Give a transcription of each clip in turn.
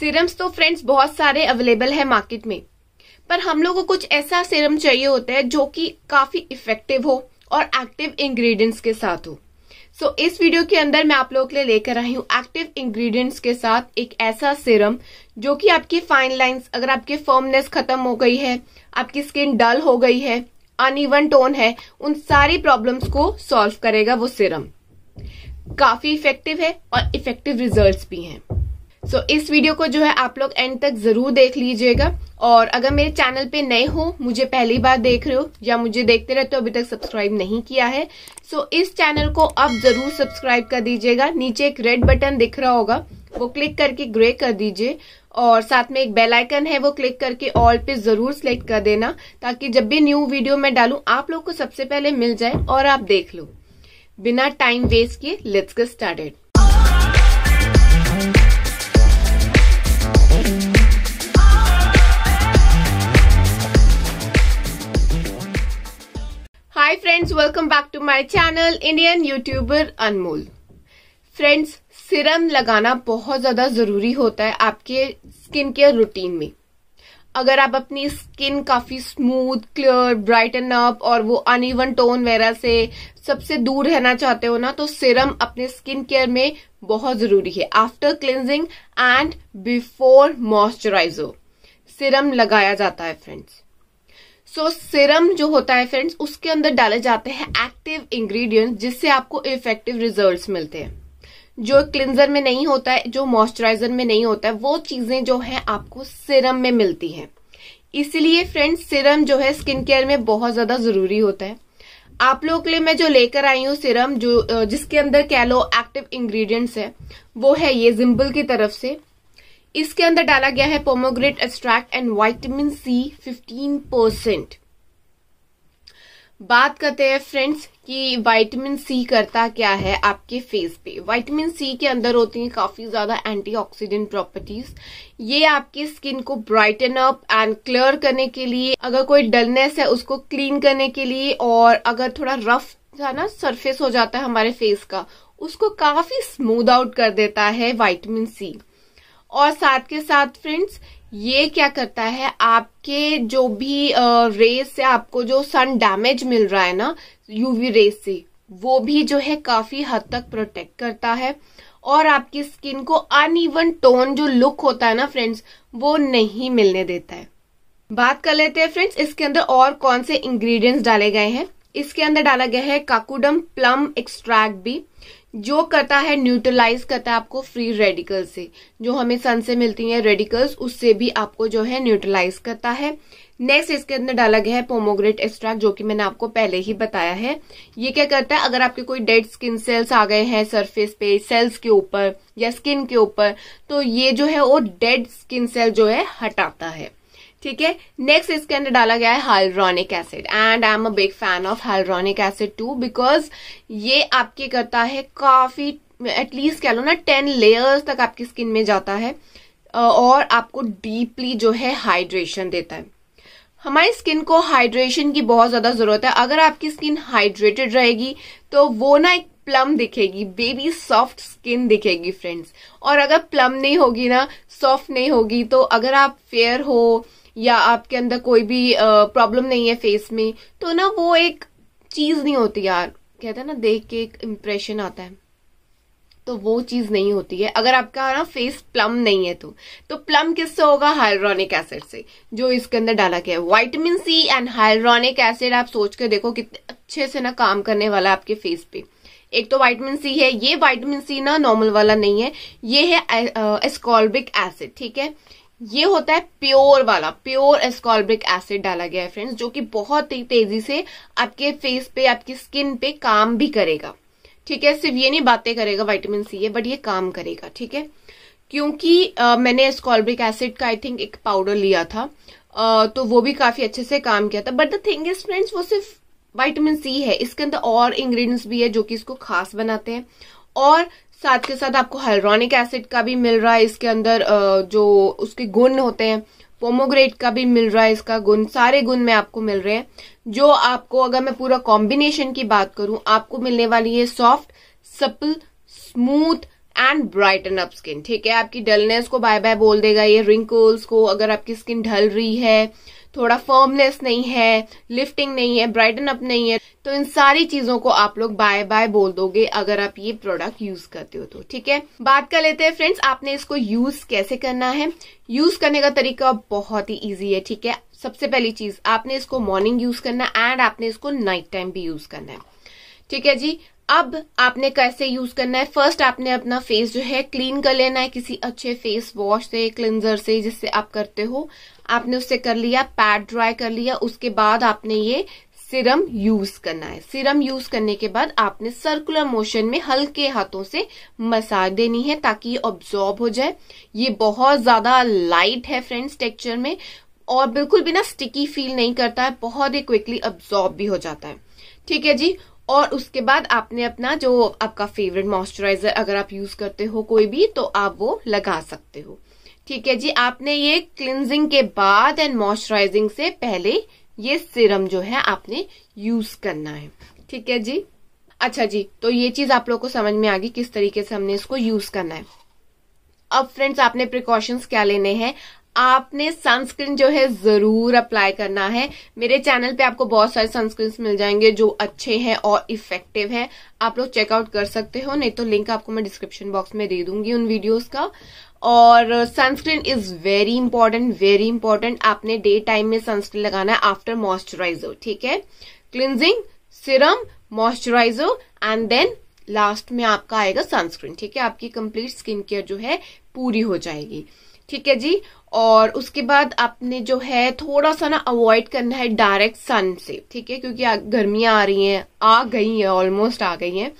serums तो friends बहुत सारे अवेलेबल है मार्केट में पर हम लोग को कुछ ऐसा सिरम चाहिए होता है जो कि काफी इफेक्टिव हो और एक्टिव इंग्रेडिएंट्स के साथ हो सो so, इस वीडियो के अंदर मैं आप लोगों के लिए लेकर आई हूँ एक्टिव इंग्रेडिएंट्स के साथ एक ऐसा सिरम जो कि आपकी फाइन लाइंस अगर आपकी फर्मनेस खत्म हो गई है आपकी स्किन डल हो गई है अनइवन टोन है उन सारी प्रॉब्लम्स को सॉल्व करेगा वो सीरम काफी इफेक्टिव है और इफेक्टिव रिजल्ट्स भी हैं सो so, इस वीडियो को जो है आप लोग एंड तक जरूर देख लीजिएगा और अगर मेरे चैनल पे नए हो मुझे पहली बार देख रहे हो या मुझे देखते रहते हो अभी तक सब्सक्राइब नहीं किया है सो so, इस चैनल को आप जरूर सब्सक्राइब कर दीजिएगा नीचे एक रेड बटन दिख रहा होगा वो क्लिक करके ग्रे कर दीजिए और साथ में एक बेल आइकन है वो क्लिक करके ऑल पे जरूर सिलेक्ट कर देना ताकि जब भी न्यू वीडियो मैं डालूं आप लोग को सबसे पहले मिल जाए और आप देख लो बिना टाइम वेस्ट किए let's get started friends welcome back to my channel Indian YouTuber Anmol friends serum लगाना बहुत ज़्यादा ज़रूरी होता है आपके स्किन केयर रूटीन में अगर आप अपनी स्किन काफ़ी स्मूथ क्लियर ब्राइटन अप और वो अनइवन टोन वगैरह से सबसे दूर रहना चाहते हो ना तो सिरम अपने स्किन केयर में बहुत ज़रूरी है after cleansing and before moisturizer serum लगाया जाता है फ्रेंड्स सो so, सिरम जो होता है फ्रेंड्स उसके अंदर डाले जाते हैं एक्टिव इंग्रेडिएंट्स जिससे आपको इफेक्टिव रिजल्ट्स मिलते हैं जो क्लिनजर में नहीं होता है जो मॉइस्चराइजर में नहीं होता है वो चीजें जो है आपको सिरम में मिलती हैं इसलिए फ्रेंड्स सिरम जो है स्किन केयर में बहुत ज्यादा जरूरी होता है आप लोगों के लिए मैं जो लेकर आई हूँ सिरम जो जिसके अंदर कह लो एक्टिव इंग्रेडिएंट्स है वो है ये जिम्बल की तरफ से इसके अंदर डाला गया है pomegranate extract and vitamin C 15 percent बात करते हैं फ्रेंड्स कि वाइटमिन सी करता क्या है आपके फेस पे वाइटमिन सी के अंदर होती है काफी ज्यादा एंटीऑक्सीडेंट प्रॉपर्टीज ये आपकी स्किन को ब्राइटन अप एंड क्लियर करने के लिए अगर कोई डलनेस है उसको क्लीन करने के लिए और अगर थोड़ा रफ था ना सरफेस हो जाता है हमारे फेस का उसको काफी स्मूद आउट कर देता है वाइटमिन सी और साथ के साथ फ्रेंड्स ये क्या करता है आपके जो भी रेस से आपको जो सन डैमेज मिल रहा है ना यूवी रेस से वो भी जो है काफी हद तक प्रोटेक्ट करता है और आपकी स्किन को अनइवन टोन जो लुक होता है ना फ्रेंड्स वो नहीं मिलने देता है बात कर लेते हैं फ्रेंड्स इसके अंदर और कौन से इंग्रेडिएंट्स डाले गए हैं इसके अंदर डाला गया है काकुडम प्लम एक्सट्रैक्ट भी जो करता है न्यूट्रलाइज करता है आपको फ्री रेडिकल से जो हमें सन से मिलती है रेडिकल्स उससे भी आपको जो है न्यूट्रलाइज करता है नेक्स्ट इसके अंदर डाला गया है पोमोग्रेट एक्सट्रैक्ट जो कि मैंने आपको पहले ही बताया है ये क्या करता है अगर आपके कोई डेड स्किन सेल्स आ गए हैं सरफेस पे सेल्स के ऊपर या स्किन के ऊपर तो ये जो है वो डेड स्किन सेल जो है हटाता है ठीक है नेक्स्ट इसके अंदर डाला गया है hyaluronic acid and I am a big fan of hyaluronic acid too because ये आपके करता है काफी एटलीस्ट कह लो ना टेन लेयर्स तक आपकी स्किन में जाता है और आपको डीपली जो है हाइड्रेशन देता है हमारी स्किन को हाइड्रेशन की बहुत ज्यादा जरूरत है अगर आपकी स्किन हाइड्रेटेड रहेगी तो वो ना एक प्लम दिखेगी बेबी सॉफ्ट स्किन दिखेगी फ्रेंड्स और अगर प्लम नहीं होगी ना सॉफ्ट नहीं होगी तो अगर आप फेयर हो या आपके अंदर कोई भी प्रॉब्लम नहीं है फेस में तो ना वो एक चीज नहीं होती यार कहते हैं ना देख के एक इम्प्रेशन आता है तो वो चीज नहीं होती है अगर आपका ना फेस प्लम नहीं है तो तो प्लम किससे होगा हाइड्रोनिक एसिड से जो इसके अंदर डाला गया है vitamin C and hyaluronic acid आप सोच के देखो कितने अच्छे से ना काम करने वाला है आपके फेस पे एक तो वाइटमिन सी है ये वाइटमिन सी ना नॉर्मल वाला नहीं है ये है एस्कॉर्बिक एसिड ठीक है ये होता है प्योर वाला प्योर एस्कॉर्बिक एसिड डाला गया है फ्रेंड्स जो कि बहुत ही तेजी से आपके फेस पे आपकी स्किन पे काम भी करेगा ठीक है सिर्फ ये नहीं बातें करेगा वाइटामिन सी है बट ये काम करेगा ठीक है क्योंकि आ, मैंने एस्कॉलब्रिक एसिड का आई थिंक एक पाउडर लिया था आ, तो वो भी काफी अच्छे से काम किया था but the thing is friends वो सिर्फ वाइटामिन सी है इसके अंदर और इंग्रेडिएंट्स भी है जो कि इसको खास बनाते हैं और साथ के साथ आपको हाइड्रोनिक एसिड का भी मिल रहा है इसके अंदर जो उसके गुण होते हैं पोमोग्रेट का भी मिल रहा है इसका गुण सारे गुण में आपको मिल रहे हैं जो आपको अगर मैं पूरा कॉम्बिनेशन की बात करूं आपको मिलने वाली है soft supple smooth and brighten up skin ठीक है आपकी डलनेस को बाय बाय बोल देगा ये रिंकल्स को अगर आपकी स्किन ढल रही है थोड़ा फर्मनेस नहीं है लिफ्टिंग नहीं है ब्राइटन अप नहीं है तो इन सारी चीजों को आप लोग बाय बाय बोल दोगे अगर आप ये प्रोडक्ट यूज करते हो तो ठीक है बात कर लेते हैं फ्रेंड्स आपने इसको यूज कैसे करना है यूज करने का तरीका बहुत ही इजी है ठीक है सबसे पहली चीज आपने इसको मॉर्निंग यूज करना एंड आपने इसको नाइट टाइम भी यूज करना है ठीक है जी अब आपने कैसे यूज करना है फर्स्ट आपने अपना फेस जो है क्लीन कर लेना है किसी अच्छे फेस वॉश से क्लिनजर से जिससे आप करते हो आपने उससे कर लिया पैड ड्राई कर लिया उसके बाद आपने ये सिरम यूज करना है सिरम यूज करने के बाद आपने सर्कुलर मोशन में हल्के हाथों से मसाज देनी है ताकि ये ऑब्जॉर्ब हो जाए ये बहुत ज्यादा लाइट है फ्रेंड्स टेक्चर में और बिल्कुल भी ना स्टिकी फील नहीं करता है बहुत ही क्विकली ऑब्जॉर्ब भी हो जाता है ठीक है जी और उसके बाद आपने अपना जो आपका फेवरेट मॉइस्चराइजर अगर आप यूज करते हो कोई भी तो आप वो लगा सकते हो ठीक है जी आपने ये क्लिनजिंग के बाद एंड मॉइस्चराइजिंग से पहले ये सिरम जो है आपने यूज करना है ठीक है जी अच्छा जी तो ये चीज आप लोग को समझ में आ गई किस तरीके से हमने इसको यूज करना है अब फ्रेंड्स आपने प्रिकॉशंस क्या लेने हैं आपने सनस्क्रीन जो है जरूर अप्लाई करना है मेरे चैनल पे आपको बहुत सारे सनस्क्रीन मिल जाएंगे जो अच्छे हैं और इफेक्टिव हैं आप लोग चेकआउट कर सकते हो नहीं तो लिंक आपको मैं डिस्क्रिप्शन बॉक्स में दे दूंगी उन वीडियोस का और sunscreen is very important very important आपने डे टाइम में सनस्क्रीन लगाना है आफ्टर मॉइस्चराइजर ठीक है cleansing serum moisturizer and then last में आपका आएगा सनस्क्रीन ठीक है आपकी कंप्लीट स्किन केयर जो है पूरी हो जाएगी ठीक है जी और उसके बाद आपने जो है थोड़ा सा ना अवॉइड करना है डायरेक्ट सन से ठीक है क्योंकि गर्मियां आ रही हैं आ गई हैं ऑलमोस्ट आ गई हैं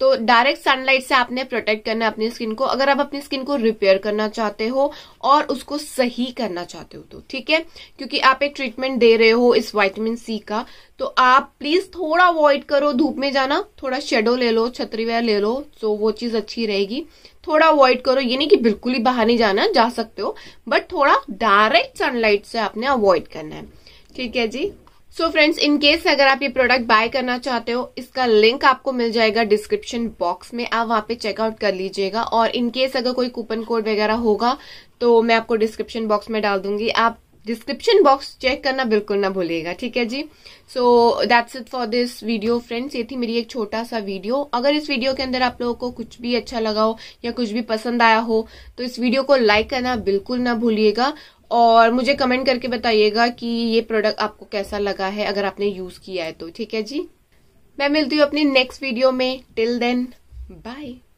तो डायरेक्ट सनलाइट से आपने प्रोटेक्ट करना है अपनी स्किन को अगर आप अपनी स्किन को रिपेयर करना चाहते हो और उसको सही करना चाहते हो तो ठीक है क्योंकि आप एक ट्रीटमेंट दे रहे हो इस वाइटमिन सी का तो आप प्लीज थोड़ा अवॉइड करो धूप में जाना थोड़ा शेडो ले लो छतरी वगैरह ले लो तो वो चीज अच्छी रहेगी थोड़ा अवॉइड करो ये नहीं कि बिल्कुल ही बाहर नहीं जाना जा सकते हो बट थोड़ा डायरेक्ट सनलाइट से आपने अवॉइड करना है ठीक है जी सो फ्रेंड्स इन केस अगर आप ये प्रोडक्ट बाय करना चाहते हो इसका लिंक आपको मिल जाएगा डिस्क्रिप्शन बॉक्स में आप वहां पे चेकआउट कर लीजिएगा और इन केस अगर कोई कूपन कोड वगैरह होगा तो मैं आपको डिस्क्रिप्शन बॉक्स में डाल दूंगी आप डिस्क्रिप्शन बॉक्स चेक करना बिल्कुल ना भूलिएगा ठीक है जी so that's it for this video friends ये थी मेरी एक छोटा सा वीडियो अगर इस वीडियो के अंदर आप लोगों को कुछ भी अच्छा लगा हो या कुछ भी पसंद आया हो तो इस वीडियो को लाइक करना बिल्कुल ना भूलिएगा और मुझे कमेंट करके बताइएगा कि ये प्रोडक्ट आपको कैसा लगा है अगर आपने यूज किया है तो ठीक है जी मैं मिलती हूँ अपनी नेक्स्ट वीडियो में टिल देन बाय